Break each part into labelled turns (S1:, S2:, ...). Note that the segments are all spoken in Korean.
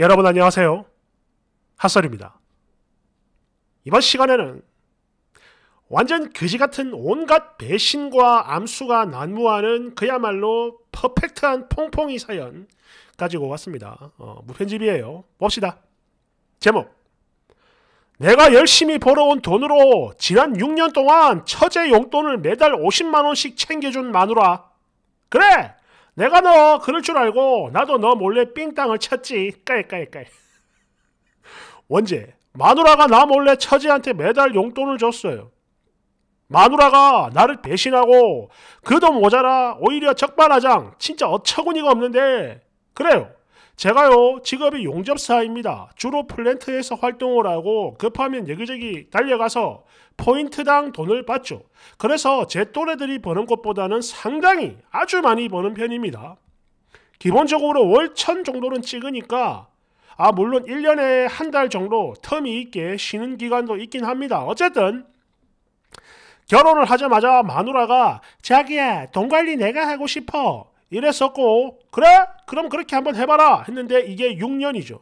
S1: 여러분 안녕하세요. 핫설입니다. 이번 시간에는 완전 그지 같은 온갖 배신과 암수가 난무하는 그야말로 퍼펙트한 퐁퐁이 사연 가지고 왔습니다. 어, 무편집이에요. 봅시다. 제목 내가 열심히 벌어온 돈으로 지난 6년 동안 처제 용돈을 매달 50만원씩 챙겨준 마누라 그래! 내가 너 그럴 줄 알고 나도 너 몰래 삥땅을 쳤지. 깔깔깔. 이제 마누라가 나 몰래 처지한테 매달 용돈을 줬어요. 마누라가 나를 배신하고 그도 모자라 오히려 적반하장 진짜 어처구니가 없는데 그래요. 제가요 직업이 용접사입니다. 주로 플랜트에서 활동을 하고 급하면 여기저기 달려가서 포인트당 돈을 받죠. 그래서 제 또래들이 버는 것보다는 상당히 아주 많이 버는 편입니다. 기본적으로 월천 정도는 찍으니까 아 물론 1년에 한 달 정도 텀이 있게 쉬는 기간도 있긴 합니다. 어쨌든 결혼을 하자마자 마누라가 자기야 돈 관리 내가 하고 싶어 이랬었고 그래? 그럼 그렇게 한번 해봐라 했는데 이게 6년이죠.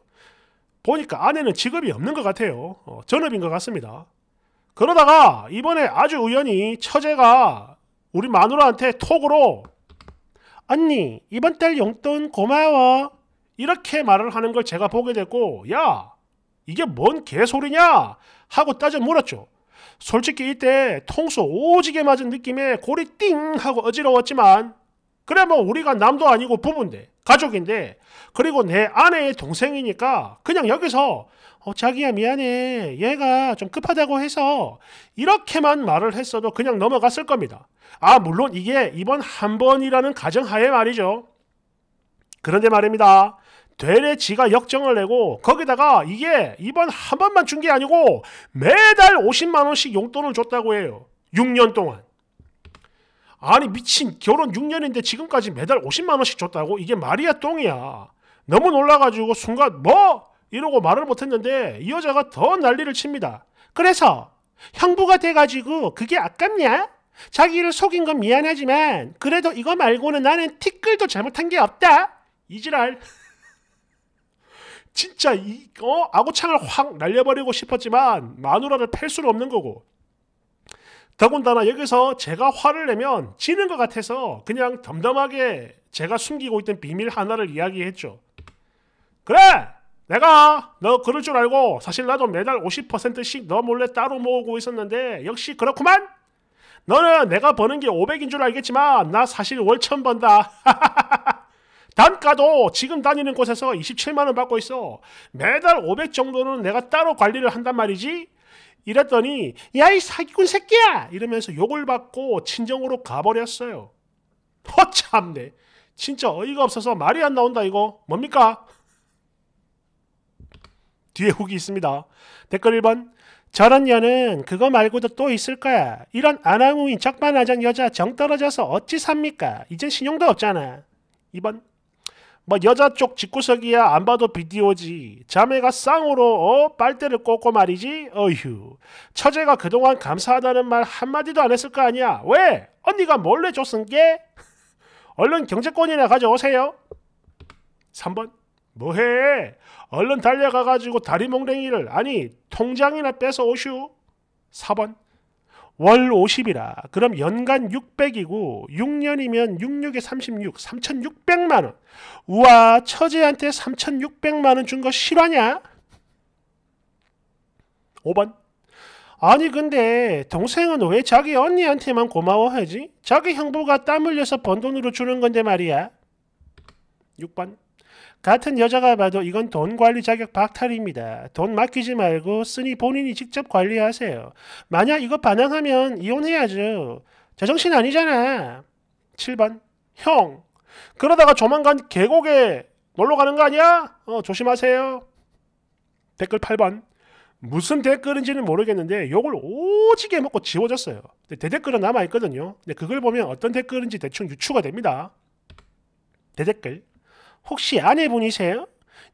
S1: 보니까 아내는 직업이 없는 것 같아요. 어, 전업인 것 같습니다. 그러다가 이번에 아주 우연히 처제가 우리 마누라한테 톡으로 언니 이번 달 용돈 고마워 이렇게 말을 하는 걸 제가 보게 됐고 야 이게 뭔 개소리냐 하고 따져 물었죠. 솔직히 이때 통수 오지게 맞은 느낌에 골이 띵 하고 어지러웠지만 그러면 우리가 남도 아니고 부부인데 가족인데 그리고 내 아내의 동생이니까 그냥 여기서 어, 자기야 미안해 얘가 좀 급하다고 해서 이렇게만 말을 했어도 그냥 넘어갔을 겁니다. 아 물론 이게 이번 한 번이라는 가정하에 말이죠. 그런데 말입니다. 되레 지가 역정을 내고 거기다가 이게 이번 한 번만 준 게 아니고 매달 50만 원씩 용돈을 줬다고 해요. 6년 동안. 아니 미친 결혼 6년인데 지금까지 매달 50만 원씩 줬다고 이게 말이야 똥이야. 너무 놀라가지고 순간 뭐 이러고 말을 못했는데 이 여자가 더 난리를 칩니다. 그래서 형부가 돼가지고 그게 아깝냐? 자기를 속인 건 미안하지만 그래도 이거 말고는 나는 티끌도 잘못한 게 없다. 이지랄. 진짜 이, 어? 아구창을 확 날려버리고 싶었지만 마누라를 팰 수는 없는 거고 더군다나 여기서 제가 화를 내면 지는 것 같아서 그냥 덤덤하게 제가 숨기고 있던 비밀 하나를 이야기했죠. 그래! 내가 너 그럴 줄 알고 사실 나도 매달 50%씩 너 몰래 따로 모으고 있었는데 역시 그렇구만? 너는 내가 버는 게 500인 줄 알겠지만 나 사실 월천 번다. 단가도 지금 다니는 곳에서 27만 원 받고 있어. 매달 500 정도는 내가 따로 관리를 한단 말이지. 이랬더니 야 이 사기꾼 새끼야 이러면서 욕을 받고 친정으로 가버렸어요. 허 어, 참네. 진짜 어이가 없어서 말이 안 나온다 이거 뭡니까? 뒤에 훅이 있습니다. 댓글 1번 저런 년은 그거 말고도 또 있을 거야. 이런 아나무인 적반하장 여자 정 떨어져서 어찌 삽니까? 이젠 신용도 없잖아. 2번 뭐 여자 쪽 직구석이야 안 봐도 비디오지 자매가 쌍으로 어 빨대를 꽂고 말이지 어휴 처제가 그동안 감사하다는 말 한마디도 안 했을 거 아니야 왜 언니가 몰래 줬은 게 얼른 경제권이나 가져오세요 3번 뭐해 얼른 달려가가지고 다리 몽댕이를 아니 통장이나 뺏어 오슈 4번 월 50이라 그럼 연간 600이고 6년이면 66에 36 3600만원 우와 처제한테 3600만원 준 거 실화냐? 5번 아니 근데 동생은 왜 자기 언니한테만 고마워하지? 자기 형부가 땀 흘려서 번 돈으로 주는 건데 말이야 6번 같은 여자가 봐도 이건 돈 관리 자격 박탈입니다. 돈 맡기지 말고 쓰니 본인이 직접 관리하세요. 만약 이거 반항하면 이혼해야죠. 제정신 아니잖아. 7번. 형. 그러다가 조만간 계곡에 놀러 가는 거 아니야? 어, 조심하세요. 댓글 8번. 무슨 댓글인지는 모르겠는데 욕을 오지게 먹고 지워졌어요. 대댓글은 남아있거든요. 근데 그걸 보면 어떤 댓글인지 대충 유추가 됩니다. 대댓글. 혹시 아내분이세요?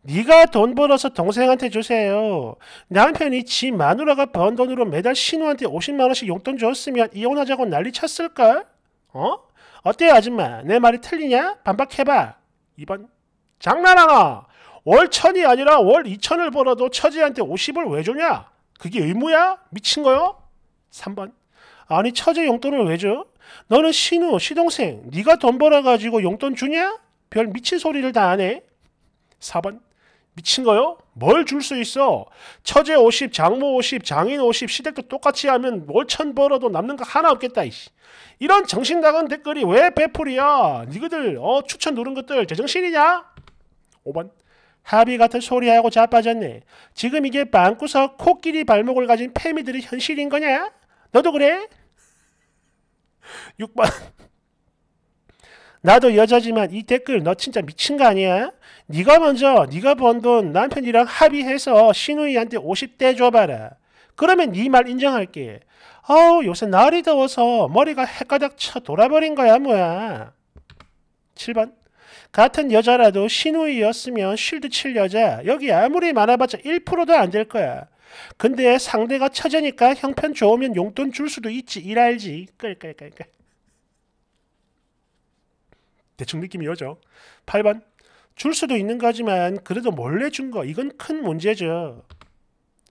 S1: 네가 돈 벌어서 동생한테 주세요. 남편이 지 마누라가 번 돈으로 매달 신우한테 50만 원씩 용돈 줬으면 이혼하자고 난리 쳤을까? 어? 어때 요 아줌마? 내 말이 틀리냐? 반박해봐. 2번 장난하나? 월 천이 아니라 월 2천을 벌어도 처제한테 50을 왜 주냐? 그게 의무야? 미친 거요? 3번 아니 처제 용돈을 왜 줘? 너는 신우, 시동생 네가 돈 벌어가지고 용돈 주냐? 별 미친 소리를 다 하네. 4번 미친 거요? 뭘 줄 수 있어? 처제 50, 장모 50, 장인 50, 시댁도 똑같이 하면 월천 벌어도 남는 거 하나 없겠다. 이씨. 이런 정신 나간 댓글이 왜 배풀이야? 니그들 어, 추천 누른 것들 제정신이냐? 5번 합의 같은 소리하고 자빠졌네. 지금 이게 빵구석 코끼리 발목을 가진 패미들이 현실인 거냐? 너도 그래? 6번 나도 여자지만 이 댓글 너 진짜 미친 거 아니야? 네가 먼저 네가 번 돈 남편이랑 합의해서 신우이한테 50대 줘봐라. 그러면 네 말 인정할게. 어우 요새 날이 더워서 머리가 헷가닥 쳐 돌아버린 거야 뭐야. 7번 같은 여자라도 신우이였으면 쉴드 칠 여자 여기 아무리 많아봤자 1%도 안 될 거야. 근데 상대가 처제니까 형편 좋으면 용돈 줄 수도 있지 일알지. 끌끌끌끌. 대충 느낌이 오죠. 8번 줄 수도 있는 거지만 그래도 몰래 준 거 이건 큰 문제죠.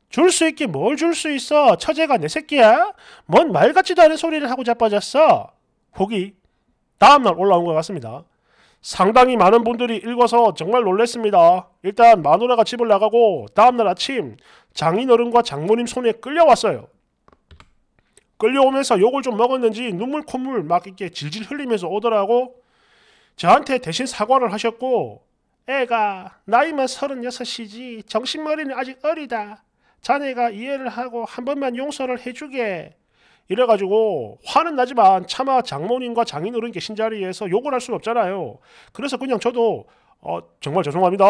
S1: 줄 수 있게 뭘 줄 수 있어? 처제가 내 새끼야? 뭔 말 같지도 않은 소리를 하고 자빠졌어? 고기 다음날 올라온 것 같습니다. 상당히 많은 분들이 읽어서 정말 놀랬습니다. 일단 마누라가 집을 나가고 다음날 아침 장인어른과 장모님 손에 끌려왔어요. 끌려오면서 욕을 좀 먹었는지 눈물 콧물 막 이렇게 질질 흘리면서 오더라고 저한테 대신 사과를 하셨고 애가 나이만 36이지 정신머리는 아직 어리다. 자네가 이해를 하고 한 번만 용서를 해주게. 이래가지고 화는 나지만 차마 장모님과 장인어른 계신 자리에서 욕을 할 수는 없잖아요. 그래서 그냥 저도 어, 정말 죄송합니다.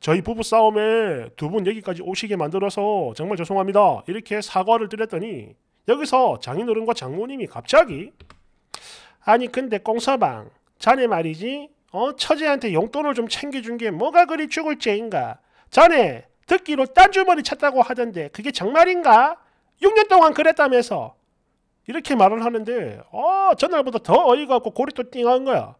S1: 저희 부부 싸움에 두 분 여기까지 오시게 만들어서 정말 죄송합니다. 이렇게 사과를 드렸더니 여기서 장인어른과 장모님이 갑자기 아니 근데 꽁서방 자네 말이지 어 처제한테 용돈을 좀 챙겨준 게 뭐가 그리 죽을 죄인가 자네 듣기로 딴 주머니 찾다고 하던데 그게 정말인가? 6년 동안 그랬다면서 이렇게 말을 하는데 어 전날보다 더 어이가 없고 고리도 띵한 거야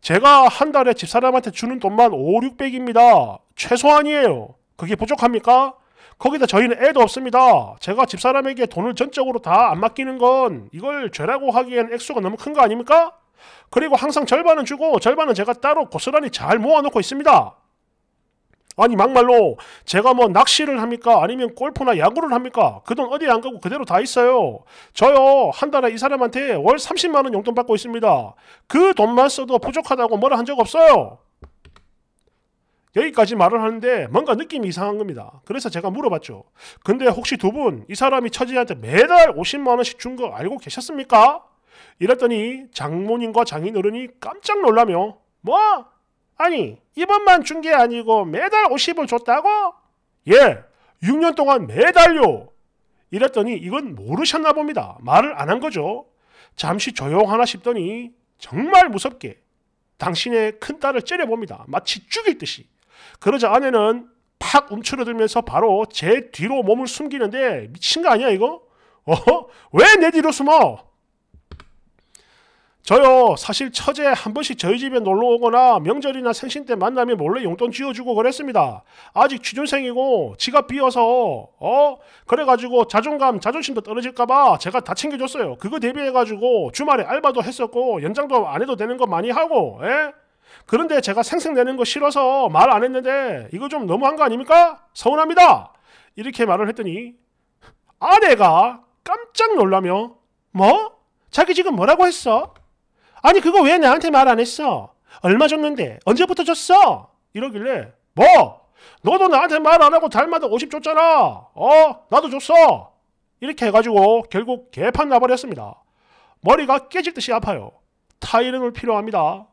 S1: 제가 한 달에 집사람한테 주는 돈만 5, 600입니다 최소한이에요 그게 부족합니까? 거기다 저희는 애도 없습니다. 제가 집사람에게 돈을 전적으로 다 안 맡기는 건 이걸 죄라고 하기엔 액수가 너무 큰 거 아닙니까? 그리고 항상 절반은 주고 절반은 제가 따로 고스란히 잘 모아놓고 있습니다. 아니 막말로 제가 뭐 낚시를 합니까? 아니면 골프나 야구를 합니까? 그 돈 어디에 안 가고 그대로 다 있어요. 저요 한 달에 이 사람한테 월 30만 원 용돈 받고 있습니다. 그 돈만 써도 부족하다고 뭐라 한 적 없어요. 여기까지 말을 하는데 뭔가 느낌이 이상한 겁니다. 그래서 제가 물어봤죠. 근데 혹시 두 분 이 사람이 처지한테 매달 50만 원씩 준 거 알고 계셨습니까? 이랬더니 장모님과 장인어른이 깜짝 놀라며 뭐? 아니 이번만 준 게 아니고 매달 50을 줬다고? 예 6년 동안 매달요 이랬더니 이건 모르셨나 봅니다 말을 안 한 거죠 잠시 조용하나 싶더니 정말 무섭게 당신의 큰딸을 째려봅니다 마치 죽일 듯이 그러자 아내는 팍 움츠러들면서 바로 제 뒤로 몸을 숨기는데 미친 거 아니야 이거? 어왜 내 뒤로 숨어? 저요 사실 처제 한 번씩 저희 집에 놀러 오거나 명절이나 생신 때 만나면 몰래 용돈 쥐어주고 그랬습니다. 아직 취준생이고 지갑 비어서 어 그래가지고 자존감 자존심도 떨어질까봐 제가 다 챙겨줬어요. 그거 대비해가지고 주말에 알바도 했었고 연장도 안 해도 되는 거 많이 하고 에? 예? 그런데 제가 생색내는 거 싫어서 말 안 했는데 이거 좀 너무한 거 아닙니까? 서운합니다. 이렇게 말을 했더니 아내가 깜짝 놀라며 뭐? 자기 지금 뭐라고 했어? 아니 그거 왜 나한테 말 안 했어? 얼마 줬는데? 언제부터 줬어? 이러길래 뭐? 너도 나한테 말 안 하고 달마다 50 줬잖아. 어? 나도 줬어. 이렇게 해가지고 결국 개판 나버렸습니다. 머리가 깨질 듯이 아파요. 타이른을 필요합니다.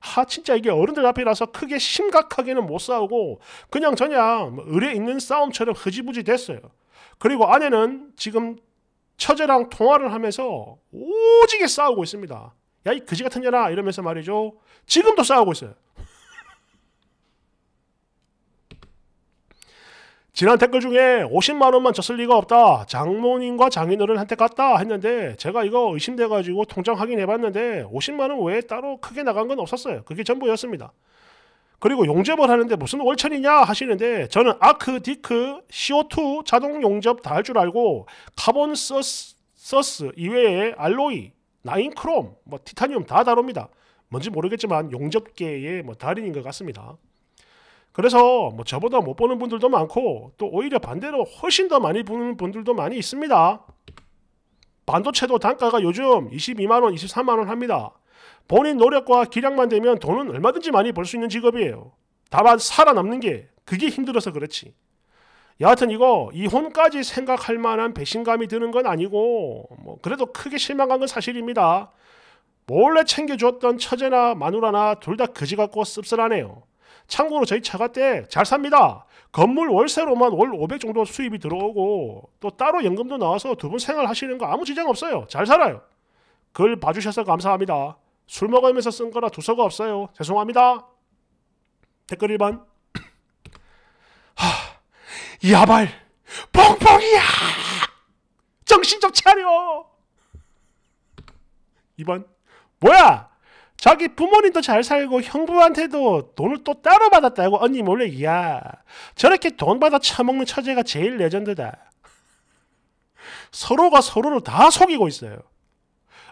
S1: 하 아, 진짜 이게 어른들 앞이라서 크게 심각하게는 못 싸우고 그냥 저냥 뭐 의뢰 있는 싸움처럼 흐지부지 됐어요. 그리고 아내는 지금 처제랑 통화를 하면서 오지게 싸우고 있습니다. 야이 그지 같은 년아 이러면서 말이죠. 지금도 싸우고 있어요. 지난 댓글 중에 50만 원만 졌을 리가 없다. 장모님과 장인어른한테 갔다 했는데 제가 이거 의심돼가지고 통장 확인해봤는데 50만 원 외에 따로 크게 나간 건 없었어요. 그게 전부였습니다. 그리고 용접을 하는데 무슨 월천이냐 하시는데 저는 아크, 디크, CO2 자동 용접 다 할 줄 알고 카본 서스, 서스 이외에 알로이, 나인 크롬, 뭐 티타늄 다다릅니다 뭔지 모르겠지만 용접계의 뭐 달인인 것 같습니다. 그래서 뭐 저보다 못 보는 분들도 많고 또 오히려 반대로 훨씬 더 많이 보는 분들도 많이 있습니다. 반도체도 단가가 요즘 22만원, 23만원 합니다. 본인 노력과 기량만 되면 돈은 얼마든지 많이 벌 수 있는 직업이에요. 다만 살아남는 게 그게 힘들어서 그렇지. 여하튼 이거 이혼까지 생각할 만한 배신감이 드는 건 아니고 뭐 그래도 크게 실망한 건 사실입니다. 몰래 챙겨주었던 처제나 마누라나 둘 다 그지 같고 씁쓸하네요. 참고로 저희 차가 때 잘 삽니다. 건물 월세로만 월 500 정도 수입이 들어오고 또 따로 연금도 나와서 두 분 생활하시는 거 아무 지장 없어요. 잘 살아요. 글 봐주셔서 감사합니다. 술 먹으면서 쓴 거라 두서가 없어요. 죄송합니다. 댓글 1번 야발, 뻥뻥이야 정신 좀 차려! 2번, 뭐야! 자기 부모님도 잘 살고 형부한테도 돈을 또 따로 받았다고 언니 몰래 야 저렇게 돈 받아 처먹는 처제가 제일 레전드다. 서로가 서로를 다 속이고 있어요.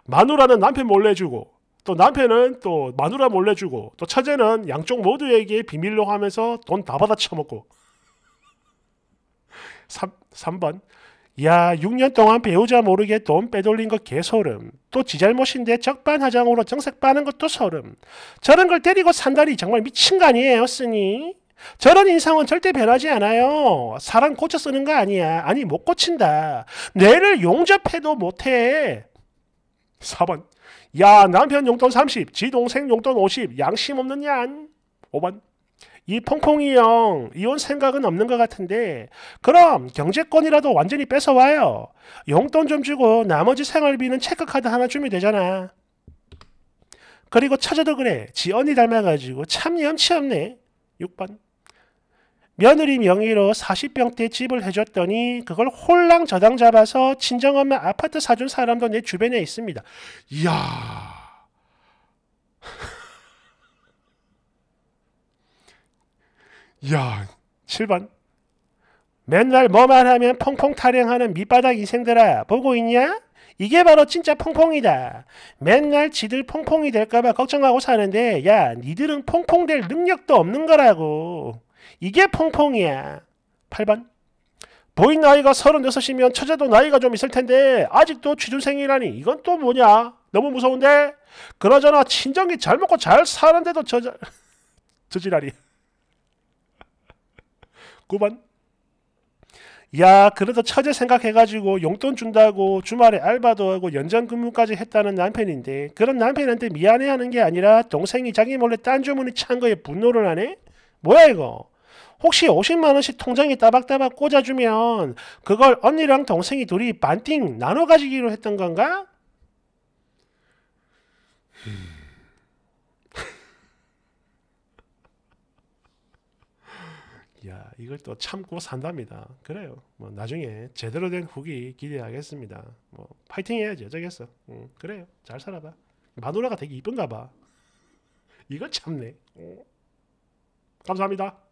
S1: 마누라는 남편 몰래 주고 또 남편은 또 마누라 몰래 주고 또 처제는 양쪽 모두에게 비밀로 하면서 돈 다 받아 처먹고 3, 3번 야 6년 동안 배우자 모르게 돈 빼돌린 거 개소름 또지 잘못인데 적반하장으로 정색 빠는 것도 소름 저런 걸 데리고 산다니 정말 미친 거 아니에요 쓰니 저런 인상은 절대 변하지 않아요. 사람 고쳐 쓰는 거 아니야. 아니 못 고친다. 뇌를 용접해도 못해. 4번. 야 남편 용돈 30, 지 동생 용돈 50. 양심 없는 냐? 5번. 이 퐁퐁이 형 이혼 생각은 없는 것 같은데 그럼 경제권이라도 완전히 뺏어와요. 용돈 좀 주고 나머지 생활비는 체크카드 하나 주면 되잖아. 그리고 처자도 그래. 지 언니 닮아가지고 참 염치 없네. 6번. 며느리 명의로 4 0병대 집을 해줬더니 그걸 홀랑 저당 잡아서 친정엄마 아파트 사준 사람도 내 주변에 있습니다. 이야... 야 7번. 맨날 뭐만 하면 펑펑 타령하는 밑바닥 이생들아 보고 있냐? 이게 바로 진짜 펑펑이다. 맨날 지들 펑펑이 될까봐 걱정하고 사는데, 야, 니들은 펑펑 될 능력도 없는 거라고. 이게 펑펑이야. 8번. 보인 나이가 36이면 처제도 나이가 좀 있을 텐데, 아직도 취준생이라니, 이건 또 뭐냐? 너무 무서운데? 그러잖아, 친정이 잘 먹고 잘 사는데도 저자, 저지라니. 9번 야 그래도 처제 생각해가지고 용돈 준다고 주말에 알바도 하고 연장근무까지 했다는 남편인데 그런 남편한테 미안해하는 게 아니라 동생이 자기 몰래 딴 주머니 찬 거에 분노를 하네? 뭐야 이거? 혹시 50만 원씩 통장에 따박따박 꽂아주면 그걸 언니랑 동생이 둘이 반띵 나눠 가지기로 했던 건가? 이걸 또 참고 산답니다. 그래요. 뭐 나중에 제대로 된 후기 기대하겠습니다. 뭐 파이팅 해야지 어쩌겠어. 응, 음, 그래요. 잘 살아봐. 마누라가 되게 이쁜가 봐. 이거 참네. 음. 감사합니다.